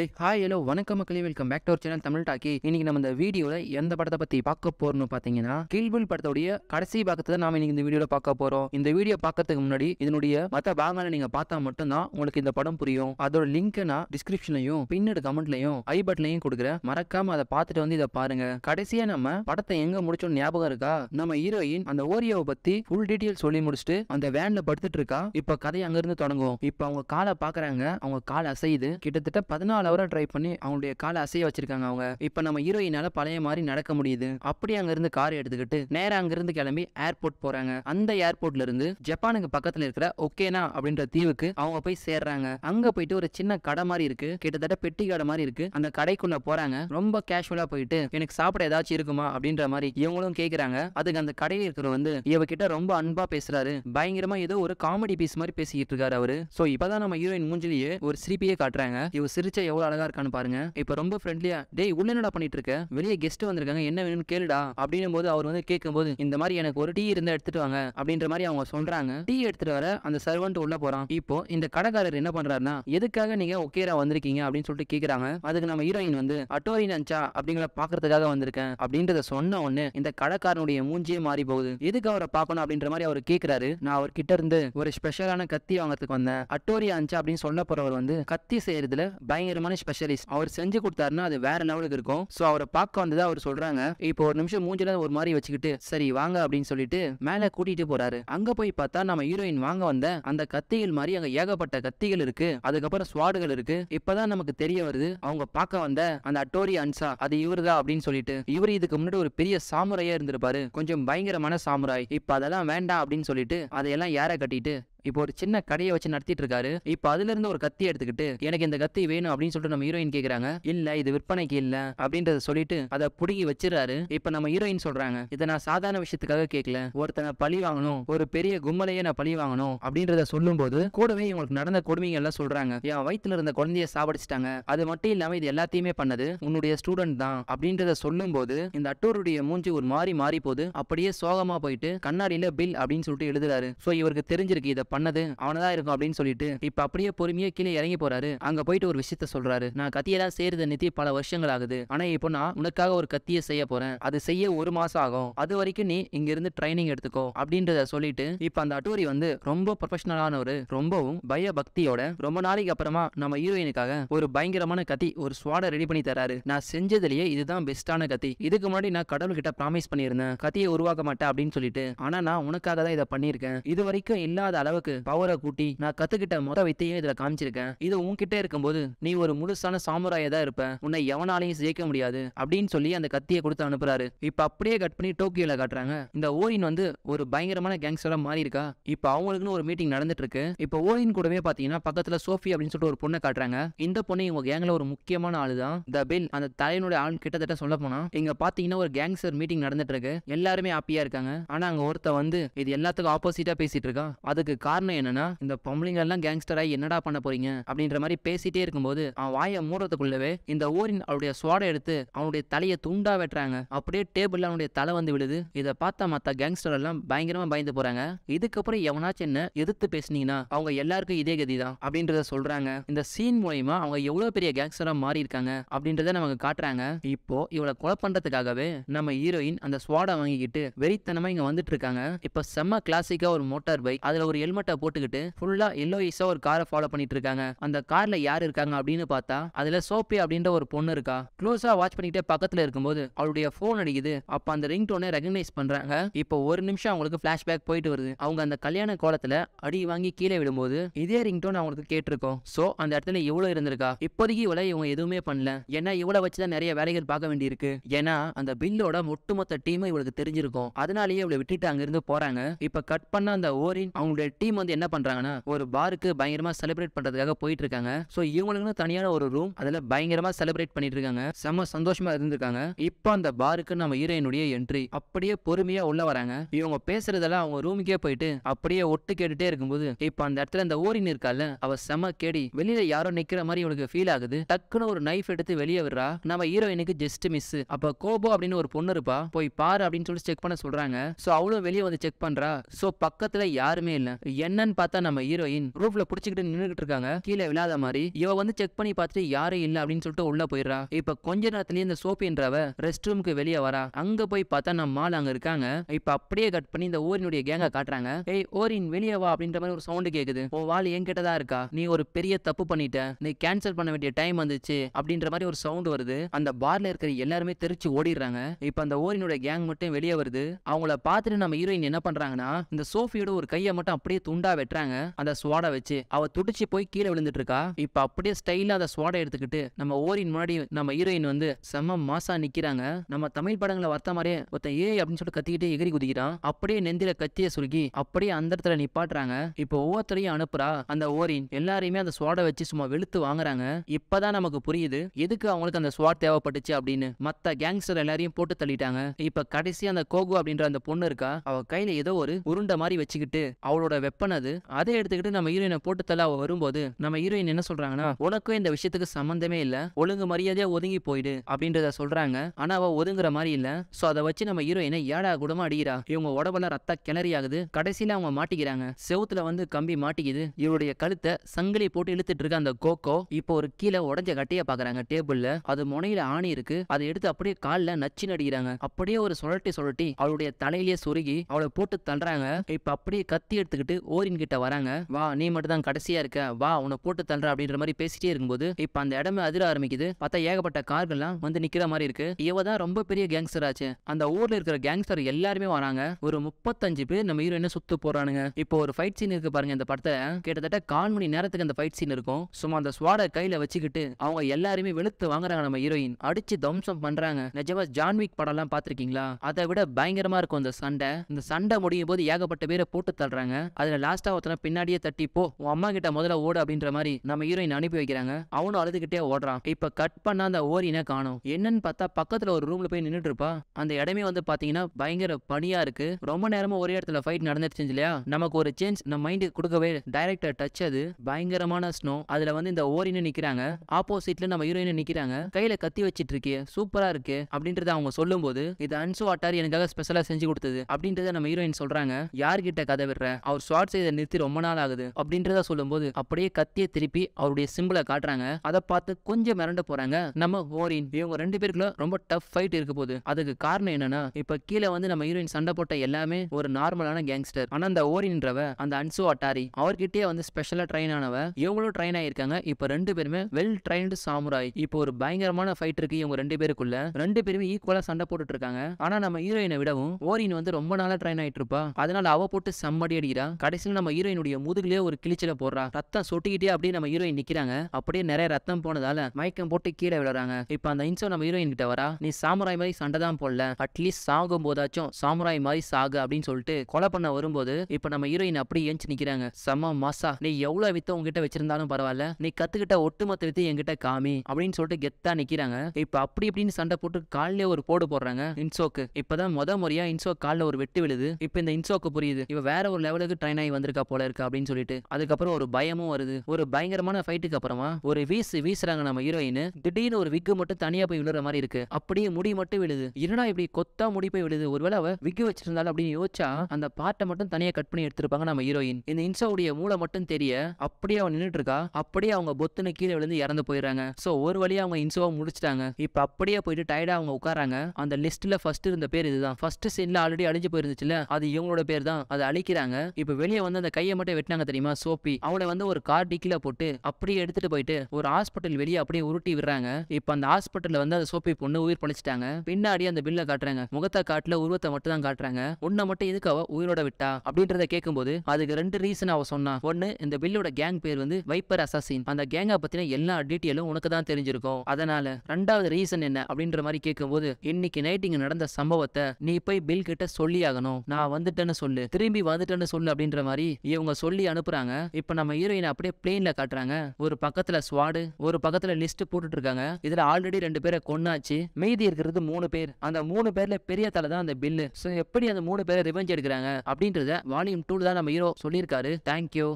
ஏய் hi hello வணக்கம் மக்களே welcome back to channel Tamil talkie இன்னைக்கு நம்ம இந்த வீடியோவில் எந்த படத்தை பற்றி பார்க்க போறோம்னு பார்த்தீங்கன்னா கீழ்பில் படத்துடைய கடைசி பாகத்தை தான் நாம இன்னைக்கு இந்த வீடியோவில் பார்க்க போகிறோம் இந்த வீடியோ பார்க்கறதுக்கு முன்னாடி இதனுடைய மற்ற பாகங்களை நீங்கள் பார்த்தா மட்டும்தான் உங்களுக்கு இந்த படம் புரியும் அதோட லிங்க்கை நான் டிஸ்கிரிப்ஷன்லையும் பின்னடு கமெண்ட்லையும் ஐ பட்டன்லையும் கொடுக்குறேன் மறக்காம அதை பார்த்துட்டு வந்து இதை பாருங்க கடைசியாக நம்ம படத்தை எங்கே முடிச்சோம் ஞாபகம் இருக்கா நம்ம ஹீரோயின் அந்த ஓரியோவை பற்றி ஃபுல் டீட்டெயில் சொல்லி முடிச்சுட்டு அந்த வேனில் படுத்துட்டு இருக்கா இப்போ கதை அங்கேருந்து தொடங்குவோம் இப்போ அவங்க காலை பார்க்குறாங்க அவங்க கால் அசையுது கிட்டத்தட்ட பதினாலு லவரை ட்ரை பண்ணி அவங்களுடைய காலை அசைய வச்சிருக்காங்க அவங்க இப்போ நம்ம ஹீரோயினால பழைய மாதிரி நடக்க முடியுது அப்படி அங்கிருந்து கார் எடுத்துக்கிட்டு நேரம் அங்கிருந்து கிளம்பி ஏர்போர்ட் போறாங்க அந்த ஏர்போர்ட்ல இருந்து ஜப்பானுக்கு பக்கத்துல இருக்கிற ஒகேனா அப்படின்ற தீவுக்கு அவங்க போய் சேர்றாங்க அங்க போயிட்டு ஒரு சின்ன கடை மாதிரி இருக்கு கிட்டத்தட்ட பெட்டி கடை மாதிரி இருக்கு அந்த கடைக்குள்ள போறாங்க ரொம்ப கேஷுவலா போயிட்டு எனக்கு சாப்பிட ஏதாச்சும் இருக்குமா அப்படின்ற மாதிரி இவங்களும் கேக்குறாங்க அதுக்கு அந்த கடையில் இருக்கிற வந்து இவகிட்ட ரொம்ப அன்பா பேசுறாரு பயங்கரமா ஏதோ ஒரு காமெடி பீஸ் மாதிரி பேசிக்கிட்டு இருக்காரு அவரு சோ இப்பதான் நம்ம ஹீரோயின் மூஞ்சிலேயே ஒரு சிரிப்பியே காட்டுறாங்க இவ சிரிச்ச எவ்வளவு அழகா இருக்கான்னு பாருங்க இப்போ ரொம்ப ஃப்ரெண்ட்லியா டேய் உள்ள என்னடா பண்ணிட்டு இருக்க வெளியே கெஸ்ட் வந்திருக்காங்க என்ன வேணும்னு கேளுடா அப்படின்னும் போது அவர் வந்து கேட்கும்போது இந்த மாதிரி எனக்கு ஒரு டீ இருந்தா எடுத்துட்டு வாங்க அப்படின்ற மாதிரி அவங்க சொல்றாங்க டீ எடுத்துட்டு வர அந்த சர்வன்ட் உள்ள போறான் இப்போ இந்த கடைக்காரர் என்ன பண்றாருன்னா எதுக்காக நீங்க ஒகேரா வந்திருக்கீங்க அப்படின்னு சொல்லிட்டு கேக்குறாங்க அதுக்கு நம்ம ஹீரோயின் வந்து அட்டோரின் அஞ்சா அப்படிங்கிற பாக்குறதுக்காக வந்திருக்கேன் அப்படின்றத சொன்ன உடனே இந்த கடைக்காரனுடைய மூஞ்சியே மாறி போகுது எதுக்கு அவரை பார்க்கணும் அப்படின்ற மாதிரி அவர் கேக்குறாரு நான் அவர் கிட்ட இருந்து ஒரு ஸ்பெஷலான கத்தி வாங்கறதுக்கு வந்தேன் அட்டோரியா அஞ்சா அப்படின்னு சொல்ல போறவர் வந்து கத்தி செய்யறதுல பயங்கர பயங்கரமான ஸ்பெஷலிஸ்ட் அவர் செஞ்சு கொடுத்தாருன்னா அது வேற லெவலுக்கு இருக்கும் ஸோ அவரை பார்க்க வந்ததா அவர் சொல்றாங்க இப்போ ஒரு நிமிஷம் மூஞ்சில ஒரு மாதிரி வச்சுக்கிட்டு சரி வாங்க அப்படின்னு சொல்லிட்டு மேல கூட்டிட்டு போறாரு அங்க போய் பார்த்தா நம்ம ஹீரோயின் வாங்க வந்த அந்த கத்திகள் மாதிரி அங்க ஏகப்பட்ட கத்திகள் இருக்கு அதுக்கப்புறம் ஸ்வாடுகள் இருக்கு இப்பதான் நமக்கு தெரிய வருது அவங்க பார்க்க வந்த அந்த அட்டோரி அன்சா அது இவருதா அப்படின்னு சொல்லிட்டு இவர் இதுக்கு முன்னாடி ஒரு பெரிய சாமுராயா இருந்திருப்பாரு கொஞ்சம் பயங்கரமான சாமுராய் இப்ப அதெல்லாம் வேண்டாம் அப்படின்னு சொல்லிட்டு அதையெல்லாம் யார கட்டிட்டு இப்போ ஒரு சின்ன கடையை வச்சு நடத்திட்டு இருக்காரு இப்போ அதுல இருந்து ஒரு கத்தி எடுத்துக்கிட்டு எனக்கு இந்த கத்தி வேணும் அப்படின்னு சொல்லிட்டு நம்ம ஹீரோயின் கேக்குறாங்க இல்ல இது விற்பனைக்கு இல்ல அப்படின்றத சொல்லிட்டு அதை புடுங்கி வச்சிருக்காரு இப்ப நம்ம ஹீரோயின் சொல்றாங்க இதை நான் சாதாரண விஷயத்துக்காக கேட்கல ஒருத்தனை பழி வாங்கணும் ஒரு பெரிய கும்பலையே நான் பழி வாங்கணும் அப்படின்றத சொல்லும் போது கூடவே இவங்களுக்கு நடந்த கொடுமைகள் எல்லாம் சொல்றாங்க என் வயிற்றுல இருந்த குழந்தைய சாவடிச்சிட்டாங்க அது மட்டும் இல்லாம இது எல்லாத்தையுமே பண்ணது உன்னுடைய ஸ்டூடெண்ட் தான் அப்படின்றத சொல்லும் போது இந்த அட்டூருடைய மூஞ்சி ஒரு மாறி மாறி போது அப்படியே சோகமா போயிட்டு கண்ணாடியில பில் அப்படின்னு சொல்லிட்டு எழுதுறாரு ஸோ இவருக்கு தெரிஞ்சிருக்கு இதை பண்ணது அவனதான் இருக்கும் அப்படின்னு சொல்லிட்டு இப்ப அப்படியே பொறுமையா கீழே இறங்கி போறாரு அங்க போயிட்டு ஒரு விஷயத்த சொல்றாரு நான் கத்தியெல்லாம் செய்யறது நித்தி பல வருஷங்கள் ஆகுது ஆனா இப்போ நான் உனக்காக ஒரு கத்தியை செய்ய போறேன் அது செய்ய ஒரு மாசம் ஆகும் அது வரைக்கும் நீ இங்க இருந்து ட்ரைனிங் எடுத்துக்கோ அப்படின்றத சொல்லிட்டு இப்ப அந்த அட்டோரி வந்து ரொம்ப ஒரு ரொம்பவும் பய பக்தியோட ரொம்ப நாளைக்கு அப்புறமா நம்ம ஹீரோயினுக்காக ஒரு பயங்கரமான கத்தி ஒரு ஸ்வாட ரெடி பண்ணி தராரு நான் செஞ்சதுலயே இதுதான் பெஸ்டான கத்தி இதுக்கு முன்னாடி நான் கடவுள் கிட்ட ப்ராமிஸ் பண்ணியிருந்தேன் கத்தியை உருவாக்க மாட்டேன் அப்படின்னு சொல்லிட்டு ஆனா நான் உனக்காக தான் இதை பண்ணியிருக்கேன் இது வரைக்கும் இல்லாத அளவு அளவுக்கு பவரை கூட்டி நான் கத்துக்கிட்ட மொத்த வித்தையும் இதுல காமிச்சிருக்கேன் இது உன்கிட்ட இருக்கும்போது நீ ஒரு முழுசான சாமுராயா தான் இருப்ப உன்னை எவனாலையும் ஜெயிக்க முடியாது அப்படின்னு சொல்லி அந்த கத்தியை கொடுத்து அனுப்புறாரு இப்ப அப்படியே கட் பண்ணி டோக்கியோல காட்டுறாங்க இந்த ஓரின் வந்து ஒரு பயங்கரமான கேங்ஸ்டரா மாறி இருக்கா இப்ப அவங்களுக்குன்னு ஒரு மீட்டிங் நடந்துட்டு இருக்கு இப்ப ஓரின் கூடவே பாத்தீங்கன்னா பக்கத்துல சோஃபி அப்படின்னு சொல்லிட்டு ஒரு பொண்ணை காட்டுறாங்க இந்த பொண்ணு இவங்க கேங்ல ஒரு முக்கியமான ஆளு தான் த பில் அந்த தலையினுடைய ஆள் கிட்டத்தட்ட சொல்ல போனா இங்க பாத்தீங்கன்னா ஒரு கேங்ஸ்டர் மீட்டிங் நடந்துட்டு இருக்கு எல்லாருமே ஹாப்பியா இருக்காங்க ஆனா அங்க ஒருத்த வந்து இது எல்லாத்துக்கும் ஆப்போசிட்டா பேசிட்டு இருக்கா அதுக்கு காரணம் என்னன்னா இந்த பொம்பளைங்க எல்லாம் கேங்ஸ்டராக என்னடா பண்ண போறீங்க அப்படின்ற மாதிரி பேசிட்டே இருக்கும்போது அவன் வாயை மூடுறதுக்குள்ளவே இந்த ஓரின் அவருடைய சுவாடை எடுத்து அவனுடைய தலையை துண்டா வெட்டுறாங்க அப்படியே டேபிள்ல அவனுடைய தலை வந்து விடுது இதை பார்த்தா மற்ற கேங்ஸ்டர் எல்லாம் பயங்கரமா பயந்து போறாங்க இதுக்கப்புறம் எவனாச்சும் என்ன எதிர்த்து பேசுனீங்கன்னா அவங்க எல்லாருக்கும் இதே கதி தான் அப்படின்றத சொல்றாங்க இந்த சீன் மூலயமா அவங்க எவ்வளவு பெரிய கேங்ஸ்டரா மாறி இருக்காங்க அப்படின்றத நமக்கு காட்டுறாங்க இப்போ இவளை கொலை பண்றதுக்காகவே நம்ம ஹீரோயின் அந்த ஸ்வாடை வாங்கிக்கிட்டு வெறித்தனமா இங்க வந்துட்டு இருக்காங்க இப்ப செம்ம கிளாசிக்கா ஒரு மோட்டார் பைக் அதுல ஒரு ஹெல்மெட் ஹெல்மெட்டை போட்டுக்கிட்டு ஃபுல்லா எல்லோயிஸா ஒரு காரை ஃபாலோ பண்ணிட்டு இருக்காங்க அந்த கார்ல யார் இருக்காங்க அப்படின்னு பார்த்தா அதுல சோப்பி அப்படின்ற ஒரு பொண்ணு இருக்கா க்ளோஸா வாட்ச் பண்ணிக்கிட்டே பக்கத்துல இருக்கும்போது அவளுடைய போன் அடிக்குது அப்ப அந்த ரிங் டோனை ரெகனைஸ் பண்றாங்க இப்போ ஒரு நிமிஷம் அவங்களுக்கு பிளாஷ்பேக் போயிட்டு வருது அவங்க அந்த கல்யாண கோலத்துல அடி வாங்கி கீழே விடும்போது இதே ரிங் டோன் அவங்களுக்கு கேட்டிருக்கோம் சோ அந்த இடத்துல இவ்வளவு இருந்திருக்கா இப்போதைக்கு இவளை இவங்க எதுவுமே பண்ணல ஏன்னா இவளை வச்சுதான் நிறைய வேலைகள் பார்க்க வேண்டியிருக்கு ஏன்னா அந்த பில்லோட ஒட்டுமொத்த டீமும் இவளுக்கு தெரிஞ்சிருக்கும் அதனாலேயே இவளை விட்டுட்டு அங்கிருந்து போறாங்க இப்ப கட் பண்ண அந்த ஓரின் அவங்களுடைய டீம் டீம் வந்து என்ன பண்றாங்கன்னா ஒரு பாருக்கு பயங்கரமா செலிப்ரேட் பண்றதுக்காக போயிட்டு இருக்காங்க சோ இவங்களுக்கு தனியான ஒரு ரூம் அதுல பயங்கரமா செலிப்ரேட் பண்ணிட்டு இருக்காங்க செம்ம சந்தோஷமா இருந்திருக்காங்க இப்போ அந்த பாருக்கு நம்ம ஹீரோயினுடைய என்ட்ரி அப்படியே பொறுமையா உள்ள வராங்க இவங்க பேசுறதெல்லாம் அவங்க ரூமுக்கே போயிட்டு அப்படியே ஒட்டு கேட்டுட்டே இருக்கும்போது இப்போ அந்த இடத்துல அந்த ஓரின் இருக்கால அவ செம கேடி வெளியில யாரோ நிக்கிற மாதிரி இவனுக்கு ஃபீல் ஆகுது டக்குன்னு ஒரு நைஃப் எடுத்து வெளியே விடுறா நம்ம ஹீரோயினுக்கு ஜஸ்ட் மிஸ் அப்ப கோபோ அப்படின்னு ஒரு பொண்ணு இருப்பா போய் பாரு அப்படின்னு சொல்லி செக் பண்ண சொல்றாங்க சோ அவளும் வெளியே வந்து செக் பண்றா சோ பக்கத்துல யாருமே இல்ல என்னன்னு பார்த்தா நம்ம ஹீரோயின் ரூஃப்ல புடிச்சுக்கிட்டு நின்றுகிட்டு இருக்காங்க கீழே விழாத மாதிரி இவ வந்து செக் பண்ணி பார்த்துட்டு யாரும் இல்ல அப்படின்னு சொல்லிட்டு உள்ள போயிடுறா இப்ப கொஞ்ச நேரத்திலேயே இந்த சோப்பின்றவ ரெஸ்ட் ரூமுக்கு வெளியே வரா அங்க போய் பார்த்தா நம்ம மால் அங்க இருக்காங்க இப்ப அப்படியே கட் பண்ணி இந்த ஓரினுடைய கேங்க காட்டுறாங்க ஏய் ஓரின் வெளியே வா அப்படின்ற மாதிரி ஒரு சவுண்ட் கேக்குது உன் வாள் என்கிட்டதான் இருக்கா நீ ஒரு பெரிய தப்பு பண்ணிட்ட நீ கேன்சல் பண்ண வேண்டிய டைம் வந்துச்சு அப்படின்ற மாதிரி ஒரு சவுண்ட் வருது அந்த பார்ல இருக்கிற எல்லாருமே தெரிச்சு ஓடிடுறாங்க இப்ப அந்த ஓரினுடைய கேங் மட்டும் வெளியே வருது அவங்கள பார்த்துட்டு நம்ம ஹீரோயின் என்ன பண்றாங்கன்னா இந்த சோஃபியோட ஒரு கையை மட்டும் அப்படியே துண்டா வெட்டுறாங்க அந்த சுவாடை வச்சு அவ துடிச்சு போய் கீழே விழுந்துட்டு இருக்கா இப்ப அப்படியே ஸ்டைலா அந்த சுவாடை எடுத்துக்கிட்டு நம்ம ஓரின் முன்னாடி நம்ம ஹீரோயின் வந்து செம்ம மாசா நிக்கிறாங்க நம்ம தமிழ் படங்களை வர்த்த மாதிரியே ஒருத்த ஏ அப்படின்னு சொல்லிட்டு கத்திக்கிட்டே எகிரி குதிக்கிறான் அப்படியே நெந்தில கத்திய சுருக்கி அப்படியே அந்த இடத்துல நிப்பாட்டுறாங்க இப்போ ஒவ்வொருத்தரையும் அனுப்புறா அந்த ஓரின் எல்லாரையுமே அந்த சுவாடை வச்சு சும்மா வெளுத்து வாங்குறாங்க இப்பதான் நமக்கு புரியுது எதுக்கு அவங்களுக்கு அந்த சுவாட் தேவைப்பட்டுச்சு அப்படின்னு மத்த கேங்ஸ்டர் எல்லாரையும் போட்டு தள்ளிட்டாங்க இப்ப கடைசி அந்த கோகு அப்படின்ற அந்த பொண்ணு இருக்கா அவ கையில ஏதோ ஒரு உருண்டை மாதிரி வச்சுக்கிட்டு அவளோட வெப்பன் அது அதை எடுத்துக்கிட்டு நம்ம ஹீரோயினை போட்டு தலா வரும்போது நம்ம ஹீரோயின் என்ன சொல்றாங்கன்னா உனக்கும் இந்த விஷயத்துக்கு சம்மந்தமே இல்ல ஒழுங்கு மரியாதையா ஒதுங்கி போயிடு அப்படின்றத சொல்றாங்க ஆனா அவ ஒதுங்குற மாதிரி இல்ல சோ அதை வச்சு நம்ம ஹீரோயினை ஏடா கூடமா அடிக்கிறா இவங்க உடம்புல ரத்த கிணறி ஆகுது கடைசியில அவங்க மாட்டிக்கிறாங்க செவுத்துல வந்து கம்பி மாட்டிக்குது இவருடைய கழுத்தை சங்கிலி போட்டு இழுத்துட்டு இருக்க அந்த கோகோ இப்போ ஒரு கீழே உடஞ்ச கட்டையை பாக்குறாங்க டேபிள்ல அது முனையில ஆணி இருக்கு அதை எடுத்து அப்படியே காலில் நச்சு நடிக்கிறாங்க அப்படியே ஒரு சுழட்டி சுழட்டி அவளுடைய தலையிலேயே சுருகி அவளை போட்டு தள்ளுறாங்க இப்ப அப்படியே கத்தி எடுத்துக்கிட்டு ஓரின் கிட்ட வராங்க வா நீ மட்டும் தான் கடைசியா இருக்க வா உன போட்டு தள்ளுற அப்படின்ற மாதிரி பேசிட்டே இருக்கும்போது இப்ப அந்த இடமே அதிர ஆரம்பிக்குது பார்த்தா ஏகப்பட்ட கார்கள்லாம் வந்து நிக்கிற மாதிரி இருக்கு இவதான் ரொம்ப பெரிய கேங்ஸ்டர் ஆச்சு அந்த ஊர்ல இருக்கிற கேங்ஸ்டர் எல்லாருமே வராங்க ஒரு முப்பத்தஞ்சு பேர் நம்ம ஹீரோயினை சுத்து போறானுங்க இப்போ ஒரு ஃபைட் சீன் இருக்கு பாருங்க இந்த படத்தை கிட்டத்தட்ட கால் மணி நேரத்துக்கு அந்த ஃபைட் சீன் இருக்கும் சும்மா அந்த ஸ்வாட கையில வச்சுக்கிட்டு அவங்க எல்லாருமே வெளுத்து வாங்குறாங்க நம்ம ஹீரோயின் அடிச்சு தம்சம் பண்றாங்க நிஜமா ஜான்விக் படம் எல்லாம் பாத்திருக்கீங்களா அதை விட பயங்கரமா இருக்கும் அந்த சண்டை இந்த சண்டை முடியும் போது ஏகப்பட்ட பேரை போட்டு தள்ளுறாங்க அது அதில் லாஸ்ட்டாக ஒருத்தனை பின்னாடியே தட்டி போ உன் அம்மா கிட்ட முதல்ல ஓடு அப்படின்ற மாதிரி நம்ம ஹீரோயின் அனுப்பி வைக்கிறாங்க அவனும் அழுதுகிட்டே ஓடுறான் இப்போ கட் பண்ண அந்த ஓரினை காணும் என்னன்னு பார்த்தா பக்கத்தில் ஒரு ரூம்ல போய் நின்றுட்டு இருப்பா அந்த இடமே வந்து பார்த்தீங்கன்னா பயங்கர பனியா இருக்கு ரொம்ப நேரமா ஒரே இடத்துல ஃபைட் நடந்துருச்சு இல்லையா நமக்கு ஒரு சேஞ்ச் நம்ம மைண்டுக்கு கொடுக்கவே டைரக்டர் டச் அது பயங்கரமான ஸ்னோ அதுல வந்து இந்த ஓரினு நிக்கிறாங்க ஆப்போசிட்ல நம்ம ஹீரோயினை நிக்கிறாங்க கையில கத்தி வச்சிட்டு இருக்கே சூப்பரா இருக்கு அப்படின்றத அவங்க சொல்லும் போது இது அன்சு வாட்டார் எனக்காக ஸ்பெஷலா செஞ்சு கொடுத்தது அப்படின்றத நம்ம ஹீரோயின் சொல்றாங்க யார்கிட்ட கதை விடுற அவர் ஷார்ட்ஸ் இதை நிறுத்தி ரொம்ப நாள் ஆகுது அப்படின்றத சொல்லும்போது அப்படியே கத்திய திருப்பி அவருடைய சிம்பிளை காட்டுறாங்க அதை பார்த்து கொஞ்சம் மிரண்டு போறாங்க நம்ம ஹோரின் இவங்க ரெண்டு பேருக்குள்ள ரொம்ப டஃப் ஃபைட் இருக்க போகுது அதுக்கு காரணம் என்னன்னா இப்ப கீழே வந்து நம்ம ஹீரோயின் சண்டை போட்ட எல்லாமே ஒரு நார்மலான கேங்ஸ்டர் ஆனா அந்த ஓரின்றவ அந்த அன்சு அட்டாரி அவர்கிட்டயே வந்து ஸ்பெஷலா ட்ரெயின் ஆனவ இவங்களும் ட்ரெயின் ஆயிருக்காங்க இப்ப ரெண்டு பேருமே வெல் ட்ரைன்டு சாமுராய் இப்போ ஒரு பயங்கரமான ஃபைட் இருக்கு இவங்க ரெண்டு பேருக்குள்ள ரெண்டு பேருமே ஈக்குவலா சண்டை போட்டுட்டு இருக்காங்க ஆனா நம்ம ஹீரோயினை விடவும் ஓரின் வந்து ரொம்ப நாளா ட்ரெயின் ஆயிட்டு இருப்பா அதனால அவ போட்டு செம்மடி அடிக்கிறா கடைசியில் நம்ம ஹீரோயினுடைய முதுகுலேயே ஒரு கிழிச்சில போடுறா ரத்தம் சொட்டிக்கிட்டே அப்படியே நம்ம ஹீரோயின் நிக்கிறாங்க அப்படியே நிறைய ரத்தம் போனதால மயக்கம் போட்டு கீழே விழுறாங்க இப்ப அந்த இன்சோ நம்ம ஹீரோயின் கிட்ட வரா நீ சாமுராய் மாதிரி சண்டை தான் போடல அட்லீஸ்ட் சாகும் போதாச்சும் சாமுராய் மாதிரி சாகு அப்படின்னு சொல்லிட்டு கொலை பண்ண வரும்போது இப்ப நம்ம ஹீரோயின் அப்படியே ஏஞ்சி நிக்கிறாங்க செம்ம மாசா நீ எவ்வளவு வித்த உங்ககிட்ட வச்சிருந்தாலும் பரவாயில்ல நீ கத்துக்கிட்ட ஒட்டுமொத்த வித்து என்கிட்ட காமி அப்படின்னு சொல்லிட்டு கெத்தா நிக்கிறாங்க இப்ப அப்படி இப்படின்னு சண்டை போட்டு காலிலே ஒரு போடு போடுறாங்க இன்சோக்கு இப்பதான் முத முறையா இன்சோ காலில் ஒரு வெட்டு விழுது இப்ப இந்த இன்சோக்கு புரியுது இவ வேற ஒரு லெவலுக்கு ட்ரைன் சென்னை வந்திருக்கா போல இருக்கா அப்படின்னு சொல்லிட்டு அதுக்கப்புறம் ஒரு பயமும் வருது ஒரு பயங்கரமான ஃபைட்டுக்கு அப்புறமா ஒரு வீசு வீசுறாங்க நம்ம ஹீரோயின் திடீர்னு ஒரு விக்கு மட்டும் தனியா போய் விழுற மாதிரி இருக்கு அப்படியே முடி மட்டும் விழுது என்னடா இப்படி கொத்தா முடி போய் விழுது ஒருவேளை அவ விக்கு வச்சிருந்தாலும் அப்படின்னு யோசிச்சா அந்த பார்ட்டை மட்டும் தனியா கட் பண்ணி எடுத்திருப்பாங்க நம்ம ஹீரோயின் இந்த இன்சாவுடைய மூளை மட்டும் தெரிய அப்படியே அவன் நின்றுட்டு இருக்கா அப்படியே அவங்க பொத்துன்னு கீழே விழுந்து இறந்து போயிடுறாங்க ஸோ ஒரு வழியா அவங்க இன்சோவை முடிச்சிட்டாங்க இப்போ அப்படியே போயிட்டு டயர்டாக அவங்க உட்காராங்க அந்த லிஸ்ட்ல ஃபர்ஸ்ட் இருந்த பேர் இதுதான் ஃபர்ஸ்ட் சீன்ல ஆல்ரெடி அழிஞ்சு போயிருந்துச்சுல அது இவங்களோட பேர் தான் அதை அழிக்கிறாங்க இப்போ வெளியே வந்து அந்த கையை மட்டும் வெட்டினாங்க தெரியுமா சோப்பி அவளை வந்து ஒரு கார் டிக்கில போட்டு அப்படியே எடுத்துட்டு போயிட்டு ஒரு ஹாஸ்பிட்டல் வெளியே அப்படியே உருட்டி விடுறாங்க இப்ப அந்த ஹாஸ்பிட்டல் வந்து அந்த சோப்பி பொண்ணு உயிர் பழிச்சிட்டாங்க பின்னாடி அந்த பில்ல காட்டுறாங்க முகத்தை காட்டுல உருவத்தை மட்டும் தான் காட்டுறாங்க உன்னை மட்டும் எதுக்கு அவ உயிரோட விட்டா அப்படின்றத கேட்கும்போது அதுக்கு ரெண்டு ரீசன் அவ சொன்னா ஒண்ணு இந்த பில்லோட கேங் பேர் வந்து வைப்பர் அசாசின் அந்த கேங்கை பத்தின எல்லா டீட்டெயிலும் உனக்கு தான் தெரிஞ்சிருக்கும் அதனால ரெண்டாவது ரீசன் என்ன அப்படின்ற மாதிரி கேட்கும்போது இன்னைக்கு நைட் இங்க நடந்த சம்பவத்தை நீ போய் பில் கிட்ட சொல்லி ஆகணும் நான் வந்துட்டேன்னு சொல்லு திரும்பி வந்துட்டேன்னு சொல்லு அப்படின்னு அப்படின்ற மாதிரி இவங்க சொல்லி அனுப்புறாங்க இப்போ நம்ம ஹீரோயின் அப்படியே பிளெயின்ல காட்டுறாங்க ஒரு பக்கத்துல ஸ்வாடு ஒரு பக்கத்துல லிஸ்ட் போட்டுட்டு இருக்காங்க இதுல ஆல்ரெடி ரெண்டு பேரை கொன்னாச்சு மீதி இருக்கிறது மூணு பேர் அந்த மூணு பேர்ல பெரிய தலை தான் அந்த பில்லு ஸோ எப்படி அந்த மூணு பேரை ரிவெஞ்ச் எடுக்கிறாங்க அப்படின்றத வால்யூம் டூல தான் நம்ம ஹீரோ சொல்லியிருக்காரு தேங்க்யூ